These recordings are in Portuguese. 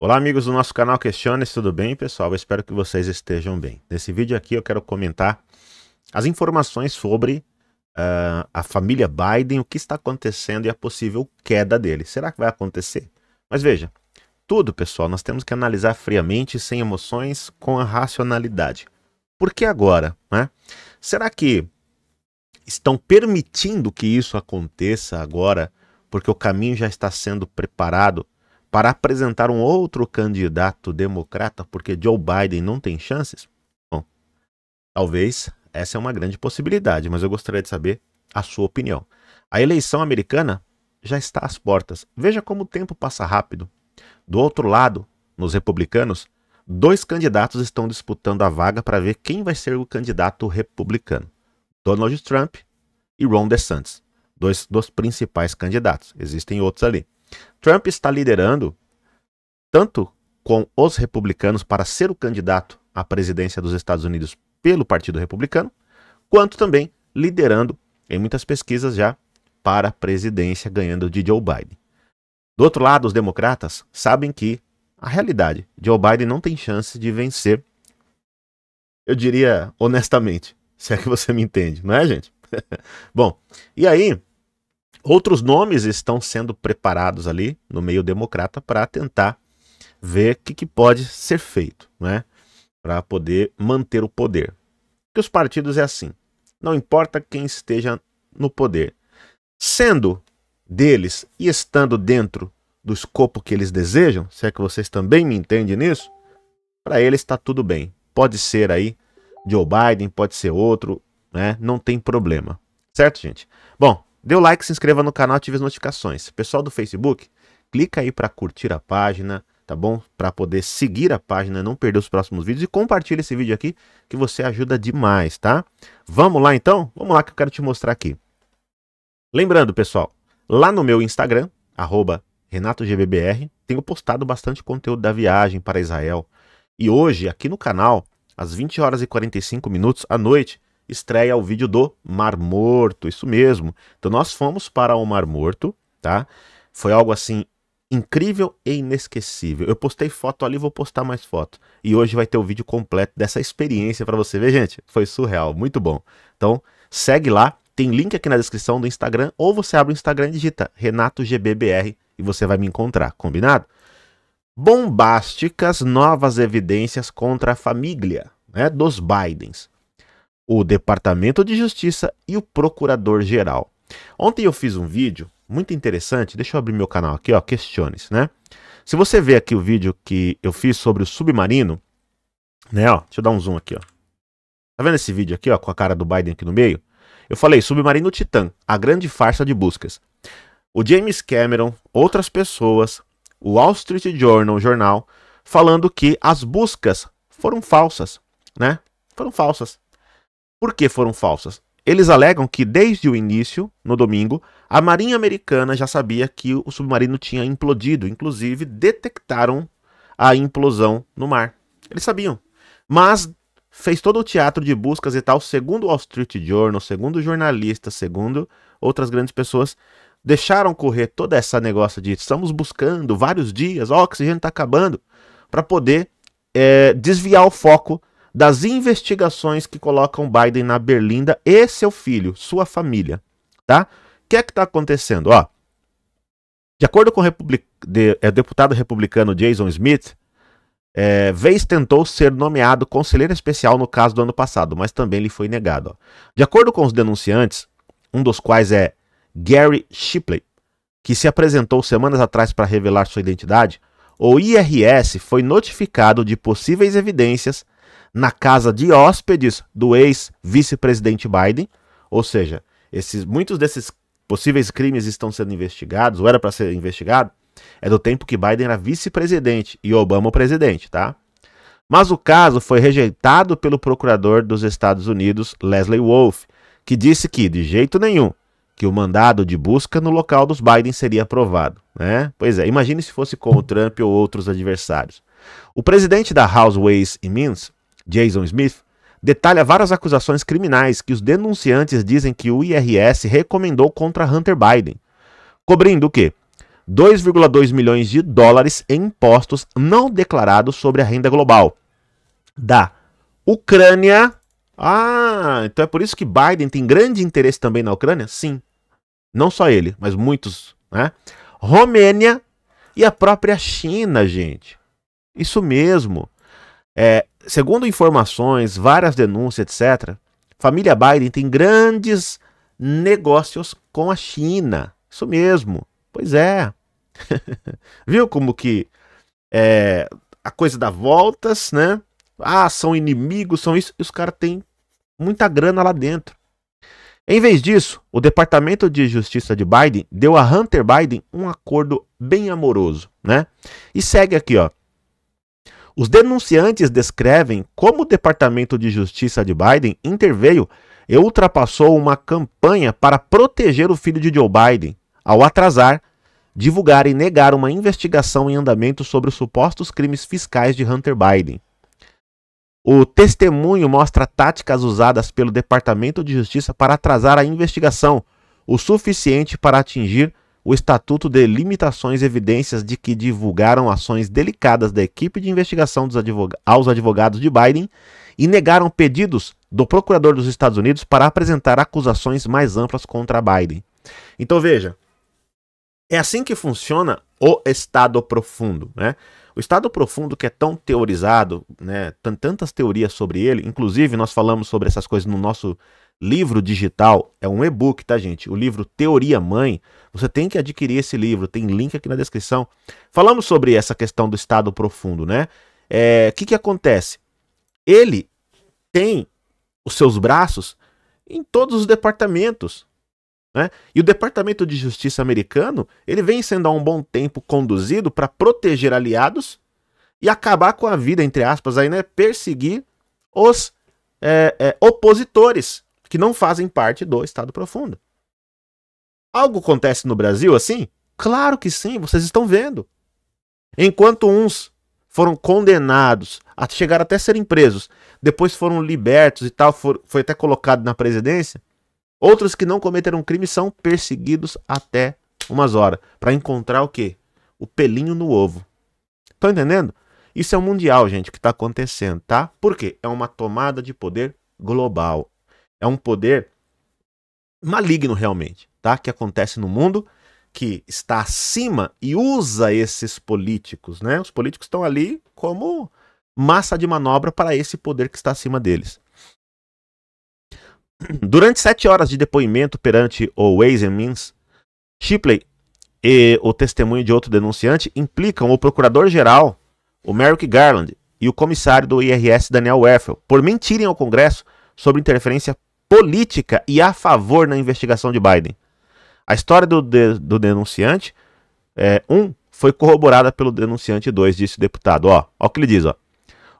Olá amigos do nosso canal Questiones, tudo bem pessoal? Eu espero que vocês estejam bem. Nesse vídeo aqui eu quero comentar as informações sobre uh, a família Biden, o que está acontecendo e a possível queda dele. Será que vai acontecer? Mas veja, tudo pessoal, nós temos que analisar friamente, sem emoções, com a racionalidade. Por que agora? Né? Será que estão permitindo que isso aconteça agora porque o caminho já está sendo preparado para apresentar um outro candidato democrata porque Joe Biden não tem chances? Bom, talvez essa é uma grande possibilidade, mas eu gostaria de saber a sua opinião. A eleição americana já está às portas. Veja como o tempo passa rápido. Do outro lado, nos republicanos, dois candidatos estão disputando a vaga para ver quem vai ser o candidato republicano: Donald Trump e Ron DeSantis, dois dos principais candidatos. Existem outros ali. Trump está liderando tanto com os republicanos para ser o candidato à presidência dos Estados Unidos pelo Partido Republicano, quanto também liderando em muitas pesquisas já para a presidência, ganhando de Joe Biden. Do outro lado, os democratas sabem que a realidade, Joe Biden não tem chance de vencer. Eu diria honestamente, se é que você me entende, não é, gente? Bom, e aí Outros nomes estão sendo preparados ali no meio democrata para tentar ver o que, que, pode ser feito, né? Para poder manter o poder. Porque os partidos é assim. Não importa quem esteja no poder. Sendo deles e estando dentro do escopo que eles desejam, se é que vocês também me entendem nisso, para eles está tudo bem. Pode ser aí Joe Biden, pode ser outro, né? Não tem problema. Certo, gente? Bom, Dê o like, se inscreva no canal, ative as notificações. Pessoal do Facebook, clica aí para curtir a página, tá bom? Para poder seguir a página, não perder os próximos vídeos e compartilha esse vídeo aqui que você ajuda demais, tá? Vamos lá então? Vamos lá que eu quero te mostrar aqui. Lembrando, pessoal, lá no meu Instagram, RenatoGBBR, tenho postado bastante conteúdo da viagem para Israel. E hoje, aqui no canal, às 20 horas e 45 minutos à noite, estreia o vídeo do Mar Morto, isso mesmo. Então nós fomos para o Mar Morto, tá? Foi algo assim incrível e inesquecível. Eu postei foto ali, vou postar mais foto. E hoje vai ter o vídeo completo dessa experiência para você ver, gente. Foi surreal, muito bom. Então segue lá, tem link aqui na descrição do Instagram ou você abre o Instagram e digita RenatoGBBR e você vai me encontrar, combinado? Bombásticas novas evidências contra a família né, dos Bidens o Departamento de Justiça e o Procurador-Geral. Ontem eu fiz um vídeo muito interessante, deixa eu abrir meu canal aqui, ó, questiones, né? Se você ver aqui o vídeo que eu fiz sobre o submarino, né, ó, deixa eu dar um zoom aqui, ó. Tá vendo esse vídeo aqui, ó, com a cara do Biden aqui no meio? Eu falei, submarino Titã, a grande farsa de buscas. O James Cameron, outras pessoas, o Wall Street Journal, jornal, falando que as buscas foram falsas, né? Foram falsas. Por que foram falsas? Eles alegam que desde o início, no domingo, a Marinha Americana já sabia que o submarino tinha implodido, inclusive detectaram a implosão no mar. Eles sabiam. Mas fez todo o teatro de buscas e tal, segundo o Wall Street Journal, segundo jornalistas, segundo outras grandes pessoas, deixaram correr toda essa negócio de estamos buscando vários dias, o oxigênio está acabando, para poder é, desviar o foco das investigações que colocam Biden na berlinda e seu filho, sua família, tá? O que é que está acontecendo? Ó, de acordo com o republic... de... é, deputado republicano Jason Smith, é, Vez tentou ser nomeado conselheiro especial no caso do ano passado, mas também lhe foi negado. Ó. De acordo com os denunciantes, um dos quais é Gary Shipley, que se apresentou semanas atrás para revelar sua identidade, o IRS foi notificado de possíveis evidências na casa de hóspedes do ex-vice-presidente Biden. Ou seja, esses, muitos desses possíveis crimes estão sendo investigados, ou era para ser investigado, é do tempo que Biden era vice-presidente e Obama o presidente, tá? Mas o caso foi rejeitado pelo procurador dos Estados Unidos, Leslie Wolf, que disse que, de jeito nenhum, que o mandado de busca no local dos Biden seria aprovado. Né? Pois é, imagine se fosse com o Trump ou outros adversários. O presidente da House Ways and Means Jason Smith, detalha várias acusações criminais que os denunciantes dizem que o IRS recomendou contra Hunter Biden, cobrindo o quê? 2,2 milhões de dólares em impostos não declarados sobre a renda global da Ucrânia. Ah, então é por isso que Biden tem grande interesse também na Ucrânia? Sim. Não só ele, mas muitos, né? Romênia e a própria China, gente. Isso mesmo. É, segundo informações, várias denúncias, etc., família Biden tem grandes negócios com a China. Isso mesmo. Pois é. Viu como que é, a coisa dá voltas, né? Ah, são inimigos, são isso. E os caras têm muita grana lá dentro. Em vez disso, o Departamento de Justiça de Biden deu a Hunter Biden um acordo bem amoroso, né? E segue aqui, ó. Os denunciantes descrevem como o Departamento de Justiça de Biden interveio e ultrapassou uma campanha para proteger o filho de Joe Biden, ao atrasar, divulgar e negar uma investigação em andamento sobre os supostos crimes fiscais de Hunter Biden. O testemunho mostra táticas usadas pelo Departamento de Justiça para atrasar a investigação, o suficiente para atingir o Estatuto de Limitações e evidências de que divulgaram ações delicadas da equipe de investigação advog aos advogados de Biden e negaram pedidos do procurador dos Estados Unidos para apresentar acusações mais amplas contra Biden. Então veja, é assim que funciona o Estado profundo, né? O Estado profundo que é tão teorizado, né? Tantas teorias sobre ele, inclusive nós falamos sobre essas coisas no nosso livro digital é um e-book, tá, gente? O livro Teoria Mãe, você tem que adquirir esse livro, tem link aqui na descrição. Falamos sobre essa questão do estado profundo, né? O é, que, que acontece? Ele tem os seus braços em todos os departamentos. Né? E o Departamento de Justiça americano ele vem sendo há um bom tempo conduzido para proteger aliados e acabar com a vida, entre aspas, aí, né? perseguir os é, é, opositores que não fazem parte do estado profundo. Algo acontece no Brasil assim? Claro que sim, vocês estão vendo. Enquanto uns foram condenados a chegar até serem presos, depois foram libertos e tal, for, foi até colocado na presidência, outros que não cometeram crime são perseguidos até umas horas para encontrar o quê? O pelinho no ovo. Estão entendendo? Isso é um mundial, gente, que está acontecendo, tá? Por quê? É uma tomada de poder global é um poder maligno realmente, tá? Que acontece no mundo, que está acima e usa esses políticos, né? Os políticos estão ali como massa de manobra para esse poder que está acima deles. Durante sete horas de depoimento perante o Ways and Means, Shipley e o testemunho de outro denunciante implicam o procurador-geral, o Merrick Garland, e o comissário do IRS, Daniel Werfel, por mentirem ao Congresso sobre interferência política e a favor na investigação de Biden. A história do, de, do denunciante 1 é, um, foi corroborada pelo denunciante 2, disse o deputado. Ó, ó o que ele diz, ó.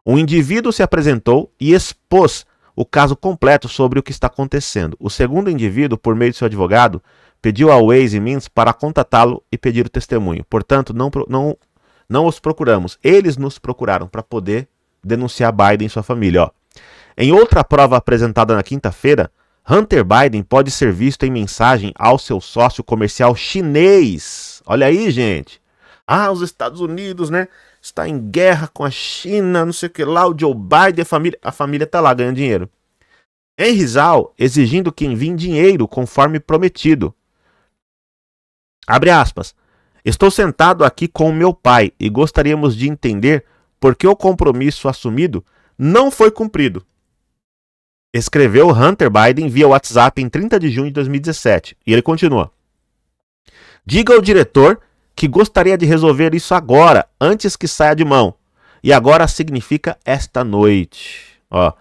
Um indivíduo se apresentou e expôs o caso completo sobre o que está acontecendo. O segundo indivíduo, por meio de seu advogado, pediu ao Ways e Means para contatá-lo e pedir o testemunho. Portanto, não, não, não os procuramos. Eles nos procuraram para poder denunciar Biden e sua família. Ó. Em outra prova apresentada na quinta-feira, Hunter Biden pode ser visto em mensagem ao seu sócio comercial chinês. Olha aí, gente. Ah, os Estados Unidos, né? Está em guerra com a China, não sei o que lá. O Joe Biden, a família, a família tá lá ganhando dinheiro. Em Rizal, exigindo que enviem dinheiro conforme prometido. Abre aspas. Estou sentado aqui com o meu pai e gostaríamos de entender por que o compromisso assumido não foi cumprido escreveu Hunter Biden via WhatsApp em 30 de junho de 2017. E ele continua: Diga ao diretor que gostaria de resolver isso agora, antes que saia de mão. E agora significa esta noite. Ó,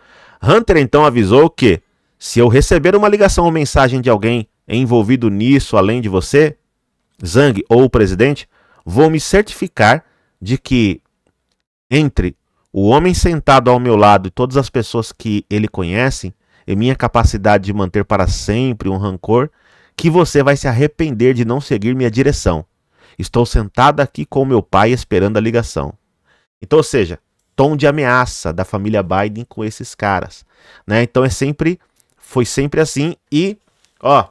Hunter então avisou que, se eu receber uma ligação ou mensagem de alguém envolvido nisso além de você, Zhang ou o presidente, vou me certificar de que entre o homem sentado ao meu lado e todas as pessoas que ele conhece, e minha capacidade de manter para sempre um rancor, que você vai se arrepender de não seguir minha direção. Estou sentado aqui com meu pai esperando a ligação. Então, ou seja, tom de ameaça da família Biden com esses caras, né? Então é sempre foi sempre assim e ó,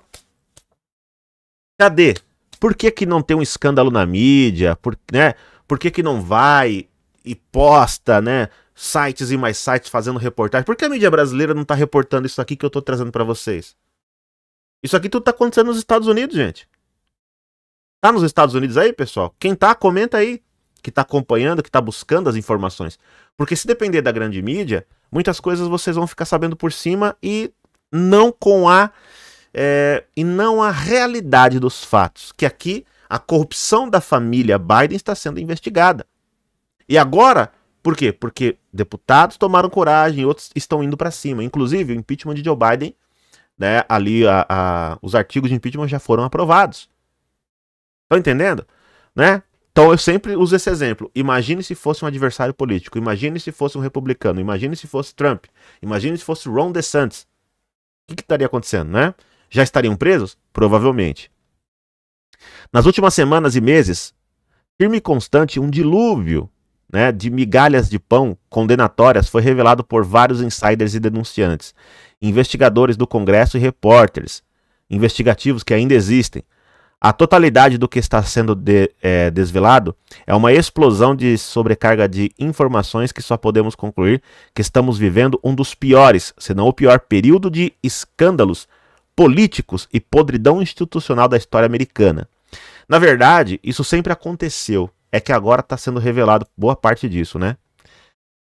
cadê? Por que que não tem um escândalo na mídia? Por, né? Por que que não vai e posta, né? Sites e mais sites fazendo reportagem. Por que a mídia brasileira não tá reportando isso aqui que eu tô trazendo para vocês? Isso aqui tudo tá acontecendo nos Estados Unidos, gente. Tá nos Estados Unidos aí, pessoal? Quem tá, comenta aí. Que tá acompanhando, que tá buscando as informações. Porque se depender da grande mídia, muitas coisas vocês vão ficar sabendo por cima e não com a. É, e não a realidade dos fatos. Que aqui a corrupção da família Biden está sendo investigada. E agora, por quê? Porque deputados tomaram coragem, outros estão indo para cima. Inclusive, o impeachment de Joe Biden, né? Ali a, a, os artigos de impeachment já foram aprovados. Estão entendendo? Né? Então eu sempre uso esse exemplo. Imagine se fosse um adversário político, imagine se fosse um republicano, imagine se fosse Trump, imagine se fosse Ron DeSantis. O que, que estaria acontecendo, né? Já estariam presos? Provavelmente. Nas últimas semanas e meses, firme e constante um dilúvio né, de migalhas de pão condenatórias foi revelado por vários insiders e denunciantes, investigadores do Congresso e repórteres investigativos que ainda existem. A totalidade do que está sendo de, é, desvelado é uma explosão de sobrecarga de informações que só podemos concluir que estamos vivendo um dos piores, se não o pior, período de escândalos políticos e podridão institucional da história americana. Na verdade, isso sempre aconteceu, é que agora está sendo revelado boa parte disso, né?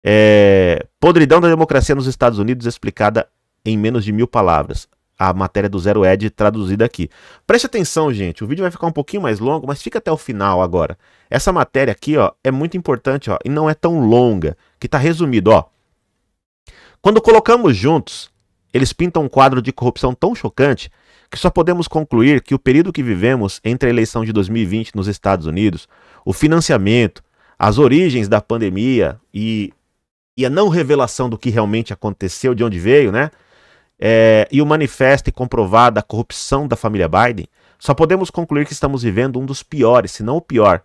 É... Podridão da democracia nos Estados Unidos explicada em menos de mil palavras. A matéria do Zero Ed traduzida aqui. Preste atenção, gente. O vídeo vai ficar um pouquinho mais longo, mas fica até o final agora. Essa matéria aqui, ó, é muito importante, ó, e não é tão longa, que está resumido, ó. Quando colocamos juntos, eles pintam um quadro de corrupção tão chocante que só podemos concluir que o período que vivemos entre a eleição de 2020 nos Estados Unidos, o financiamento, as origens da pandemia e, e a não revelação do que realmente aconteceu, de onde veio, né? É, e o manifesto e comprovada corrupção da família Biden, só podemos concluir que estamos vivendo um dos piores, se não o pior,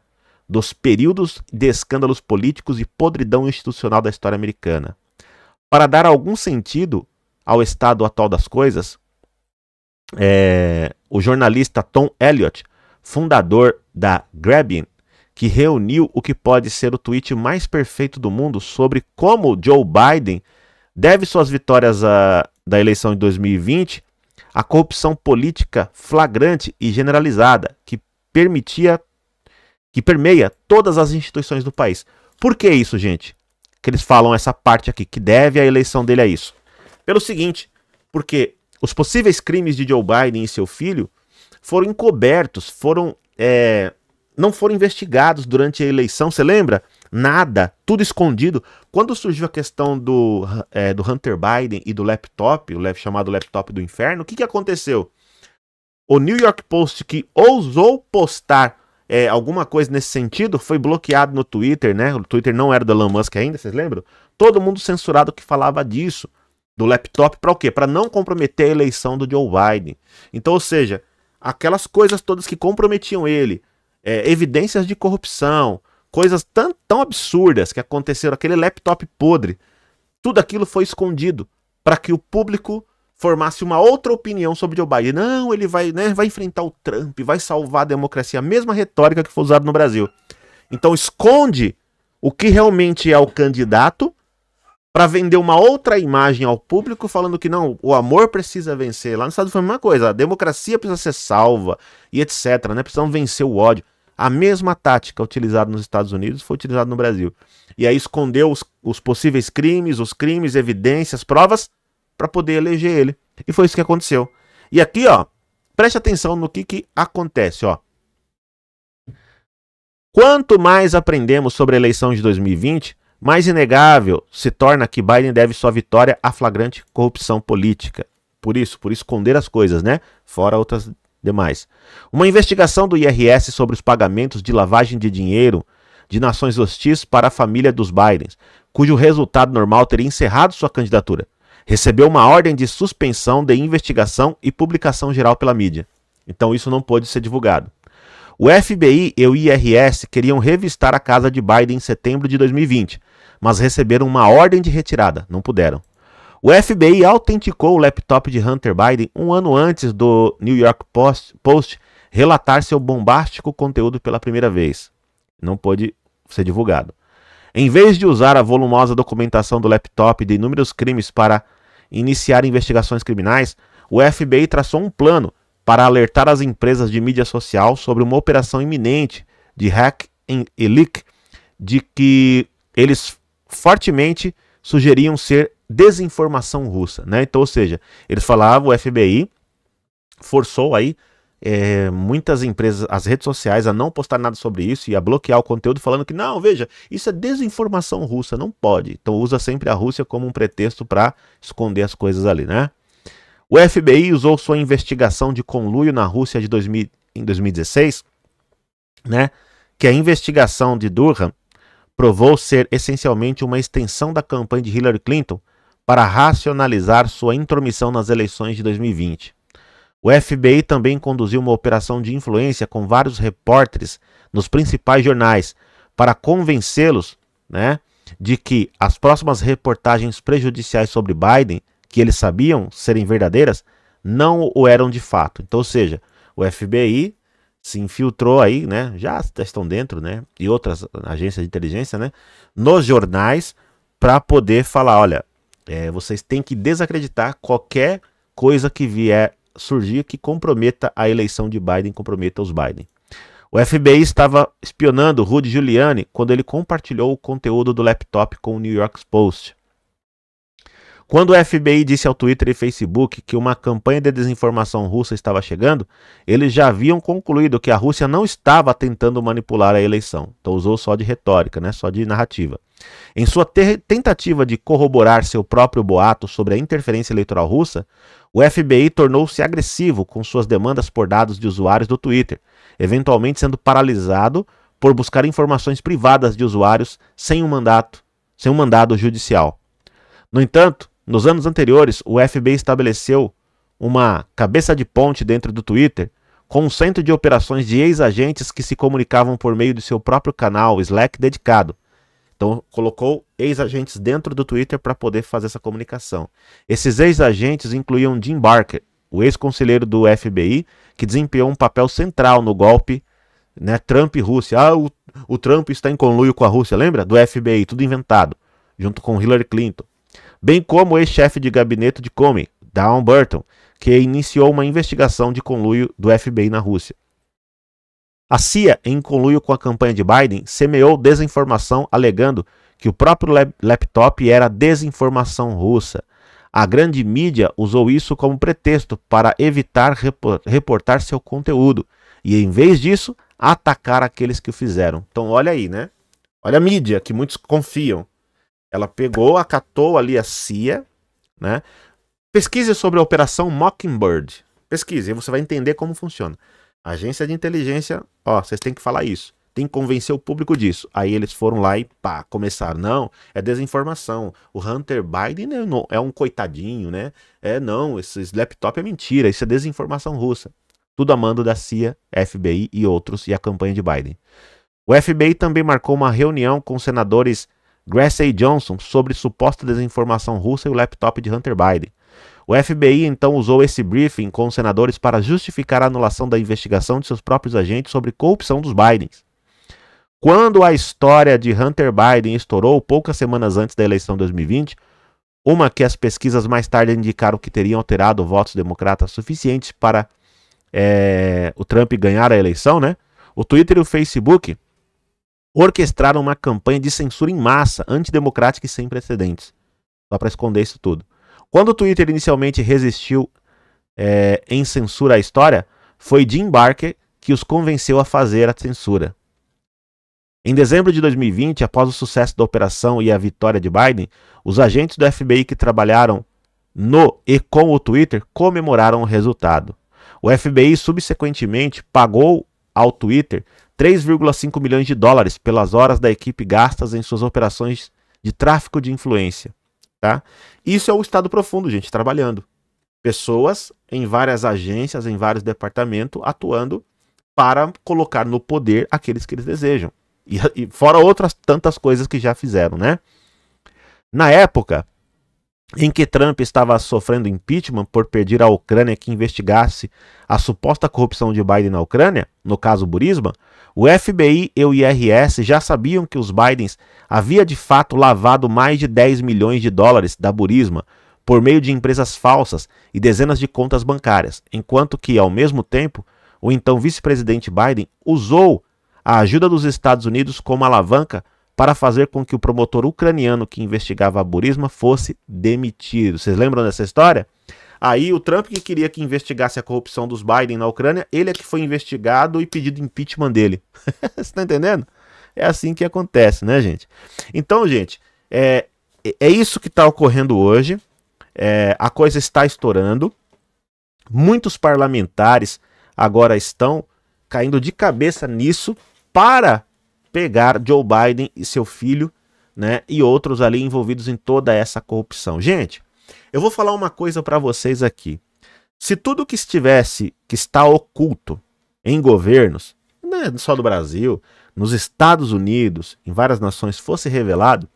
dos períodos de escândalos políticos e podridão institucional da história americana. Para dar algum sentido ao estado atual das coisas, é, o jornalista Tom Elliott, fundador da Grabbing, que reuniu o que pode ser o tweet mais perfeito do mundo sobre como Joe Biden deve suas vitórias a, ah, da eleição de 2020 à corrupção política flagrante e generalizada que permitia que permeia todas as instituições do país. Por que isso, gente? Que eles falam essa parte aqui que deve a eleição dele a isso. Pelo seguinte, porque os possíveis crimes de Joe Biden e seu filho foram encobertos, foram é, não foram investigados durante a eleição. Você lembra? Nada, tudo escondido. Quando surgiu a questão do, é, do Hunter Biden e do laptop, o chamado laptop do inferno, o que, que aconteceu? O New York Post, que ousou postar é, alguma coisa nesse sentido, foi bloqueado no Twitter, né? O Twitter não era do Elon Musk ainda, vocês lembram? Todo mundo censurado que falava disso do laptop para o quê? Para não comprometer a eleição do Joe Biden. Então, ou seja, aquelas coisas todas que comprometiam ele, é, evidências de corrupção, coisas tão, tão absurdas que aconteceram, aquele laptop podre, tudo aquilo foi escondido para que o público formasse uma outra opinião sobre Joe Biden. Não, ele vai, né, vai enfrentar o Trump, vai salvar a democracia, a mesma retórica que foi usada no Brasil. Então esconde o que realmente é o candidato para vender uma outra imagem ao público falando que não, o amor precisa vencer. Lá nos Estados Unidos foi a mesma coisa, a democracia precisa ser salva e etc, né? Precisam vencer o ódio. A mesma tática utilizada nos Estados Unidos foi utilizada no Brasil. E aí escondeu os, os possíveis crimes, os crimes, evidências, provas para poder eleger ele. E foi isso que aconteceu. E aqui, ó, preste atenção no que que acontece, ó. Quanto mais aprendemos sobre a eleição de 2020, mais inegável se torna que Biden deve sua vitória à flagrante corrupção política. Por isso, por esconder as coisas, né? Fora outras demais. Uma investigação do IRS sobre os pagamentos de lavagem de dinheiro de nações hostis para a família dos Bidens, cujo resultado normal teria encerrado sua candidatura, recebeu uma ordem de suspensão de investigação e publicação geral pela mídia. Então isso não pôde ser divulgado. O FBI e o IRS queriam revistar a casa de Biden em setembro de 2020, mas receberam uma ordem de retirada, não puderam. O FBI autenticou o laptop de Hunter Biden um ano antes do New York Post, Post relatar seu bombástico conteúdo pela primeira vez. Não pôde ser divulgado. Em vez de usar a volumosa documentação do laptop de inúmeros crimes para iniciar investigações criminais, o FBI traçou um plano para alertar as empresas de mídia social sobre uma operação iminente de hack e leak, de que eles fortemente sugeriam ser desinformação russa, né? Então, ou seja, eles falavam, o FBI forçou aí é, muitas empresas, as redes sociais, a não postar nada sobre isso e a bloquear o conteúdo, falando que não, veja, isso é desinformação russa, não pode. Então usa sempre a Rússia como um pretexto para esconder as coisas ali, né? O FBI usou sua investigação de conluio na Rússia de 2000, em 2016, né, que a investigação de Durham provou ser essencialmente uma extensão da campanha de Hillary Clinton para racionalizar sua intromissão nas eleições de 2020. O FBI também conduziu uma operação de influência com vários repórteres nos principais jornais para convencê-los né, de que as próximas reportagens prejudiciais sobre Biden que eles sabiam serem verdadeiras não o eram de fato. Então, ou seja, o FBI se infiltrou aí, né? Já estão dentro, né? E outras agências de inteligência, né? Nos jornais para poder falar, olha, é, vocês têm que desacreditar qualquer coisa que vier surgir que comprometa a eleição de Biden, comprometa os Biden. O FBI estava espionando Rudy Giuliani quando ele compartilhou o conteúdo do laptop com o New York Post. Quando o FBI disse ao Twitter e Facebook que uma campanha de desinformação russa estava chegando, eles já haviam concluído que a Rússia não estava tentando manipular a eleição. Então usou só de retórica, né? só de narrativa. Em sua tentativa de corroborar seu próprio boato sobre a interferência eleitoral russa, o FBI tornou-se agressivo com suas demandas por dados de usuários do Twitter, eventualmente sendo paralisado por buscar informações privadas de usuários sem um mandato, sem um mandado judicial. No entanto, nos anos anteriores, o FBI estabeleceu uma cabeça de ponte dentro do Twitter com um centro de operações de ex-agentes que se comunicavam por meio do seu próprio canal Slack dedicado. Então, colocou ex-agentes dentro do Twitter para poder fazer essa comunicação. Esses ex-agentes incluíam Jim Barker, o ex-conselheiro do FBI, que desempenhou um papel central no golpe né, Trump e Rússia. Ah, o, o Trump está em conluio com a Rússia, lembra? Do FBI, tudo inventado, junto com Hillary Clinton bem como o ex-chefe de gabinete de Comey, Don Burton, que iniciou uma investigação de conluio do FBI na Rússia. A CIA, em conluio com a campanha de Biden, semeou desinformação alegando que o próprio laptop era desinformação russa. A grande mídia usou isso como pretexto para evitar reportar seu conteúdo e, em vez disso, atacar aqueles que o fizeram. Então, olha aí, né? Olha a mídia que muitos confiam. Ela pegou, acatou ali a CIA, né? Pesquise sobre a Operação Mockingbird. Pesquise, você vai entender como funciona. agência de inteligência, ó, vocês têm que falar isso. Tem que convencer o público disso. Aí eles foram lá e pá, começaram. Não, é desinformação. O Hunter Biden é, é um coitadinho, né? É, não, esses laptop é mentira, isso é desinformação russa. Tudo a mando da CIA, FBI e outros e a campanha de Biden. O FBI também marcou uma reunião com senadores Gracie Johnson sobre suposta desinformação russa e o laptop de Hunter Biden. O FBI então usou esse briefing com os senadores para justificar a anulação da investigação de seus próprios agentes sobre corrupção dos Bidens. Quando a história de Hunter Biden estourou poucas semanas antes da eleição de 2020, uma que as pesquisas mais tarde indicaram que teriam alterado votos democratas suficientes para é, o Trump ganhar a eleição, né? O Twitter e o Facebook orquestraram uma campanha de censura em massa, antidemocrática e sem precedentes. Só para esconder isso tudo. Quando o Twitter inicialmente resistiu é, em censura à história, foi Jim Barker que os convenceu a fazer a censura. Em dezembro de 2020, após o sucesso da operação e a vitória de Biden, os agentes do FBI que trabalharam no e com o Twitter comemoraram o resultado. O FBI subsequentemente pagou ao Twitter 3,5 milhões de dólares pelas horas da equipe gastas em suas operações de tráfico de influência. Tá? Isso é o Estado profundo, gente, trabalhando. Pessoas em várias agências, em vários departamentos, atuando para colocar no poder aqueles que eles desejam. E, e fora outras tantas coisas que já fizeram, né? Na época, em que Trump estava sofrendo impeachment por pedir à Ucrânia que investigasse a suposta corrupção de Biden na Ucrânia, no caso Burisma, o FBI e o IRS já sabiam que os Bidens havia de fato lavado mais de 10 milhões de dólares da Burisma por meio de empresas falsas e dezenas de contas bancárias, enquanto que, ao mesmo tempo, o então vice-presidente Biden usou a ajuda dos Estados Unidos como alavanca para fazer com que o promotor ucraniano que investigava a Burisma fosse demitido. Vocês lembram dessa história? Aí o Trump que queria que investigasse a corrupção dos Biden na Ucrânia, ele é que foi investigado e pedido impeachment dele. Você está entendendo? É assim que acontece, né, gente? Então, gente, é, é isso que está ocorrendo hoje. É, a coisa está estourando. Muitos parlamentares agora estão caindo de cabeça nisso para pegar Joe Biden e seu filho, né, e outros ali envolvidos em toda essa corrupção. Gente, eu vou falar uma coisa para vocês aqui. Se tudo que estivesse, que está oculto em governos, não é só do Brasil, nos Estados Unidos, em várias nações, fosse revelado,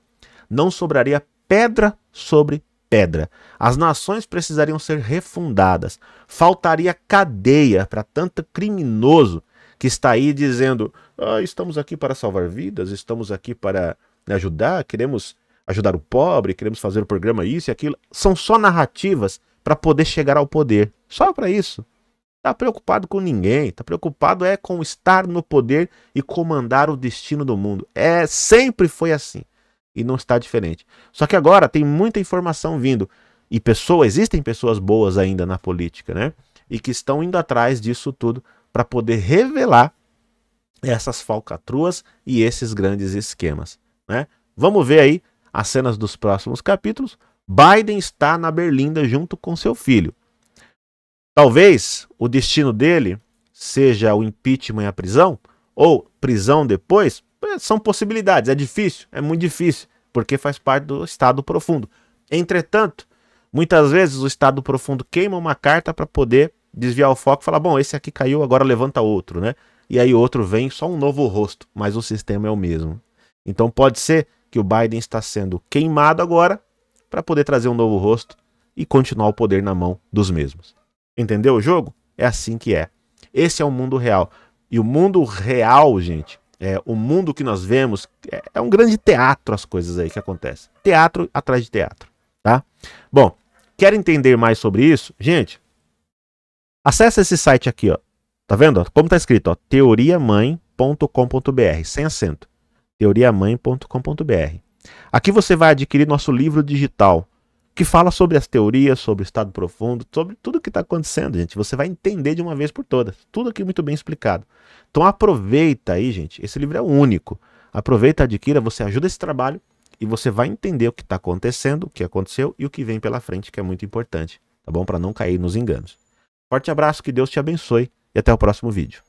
não sobraria pedra sobre pedra. As nações precisariam ser refundadas. Faltaria cadeia para tanto criminoso que está aí dizendo: ah, estamos aqui para salvar vidas, estamos aqui para né, ajudar, queremos ajudar o pobre, queremos fazer o programa isso e aquilo. São só narrativas para poder chegar ao poder. Só para isso. está preocupado com ninguém, está preocupado é com estar no poder e comandar o destino do mundo. É sempre foi assim e não está diferente. Só que agora tem muita informação vindo e pessoas, existem pessoas boas ainda na política, né? E que estão indo atrás disso tudo para poder revelar essas falcatruas e esses grandes esquemas. Né? Vamos ver aí as cenas dos próximos capítulos. Biden está na Berlinda junto com seu filho. Talvez o destino dele seja o impeachment e a prisão, ou prisão depois. É, são possibilidades, é difícil, é muito difícil, porque faz parte do Estado profundo. Entretanto, muitas vezes o Estado profundo queima uma carta para poder desviar o foco e falar, bom, esse aqui caiu, agora levanta outro, né? E aí outro vem, só um novo rosto, mas o sistema é o mesmo. Então pode ser que o Biden está sendo queimado agora para poder trazer um novo rosto e continuar o poder na mão dos mesmos. Entendeu o jogo? É assim que é. Esse é o mundo real. E o mundo real, gente, é o mundo que nós vemos é, é um grande teatro as coisas aí que acontecem. Teatro atrás de teatro, tá? Bom, quer entender mais sobre isso? Gente, Acesse esse site aqui, ó. Tá vendo? Como tá escrito, ó, teoriamãe.com.br, sem acento. teoriamãe.com.br. Aqui você vai adquirir nosso livro digital, que fala sobre as teorias, sobre o estado profundo, sobre tudo o que está acontecendo, gente. Você vai entender de uma vez por todas. Tudo aqui muito bem explicado. Então aproveita aí, gente. Esse livro é único. Aproveita, adquira, você ajuda esse trabalho e você vai entender o que está acontecendo, o que aconteceu e o que vem pela frente, que é muito importante, tá bom? Para não cair nos enganos. Forte abraço, que Deus te abençoe e até o próximo vídeo.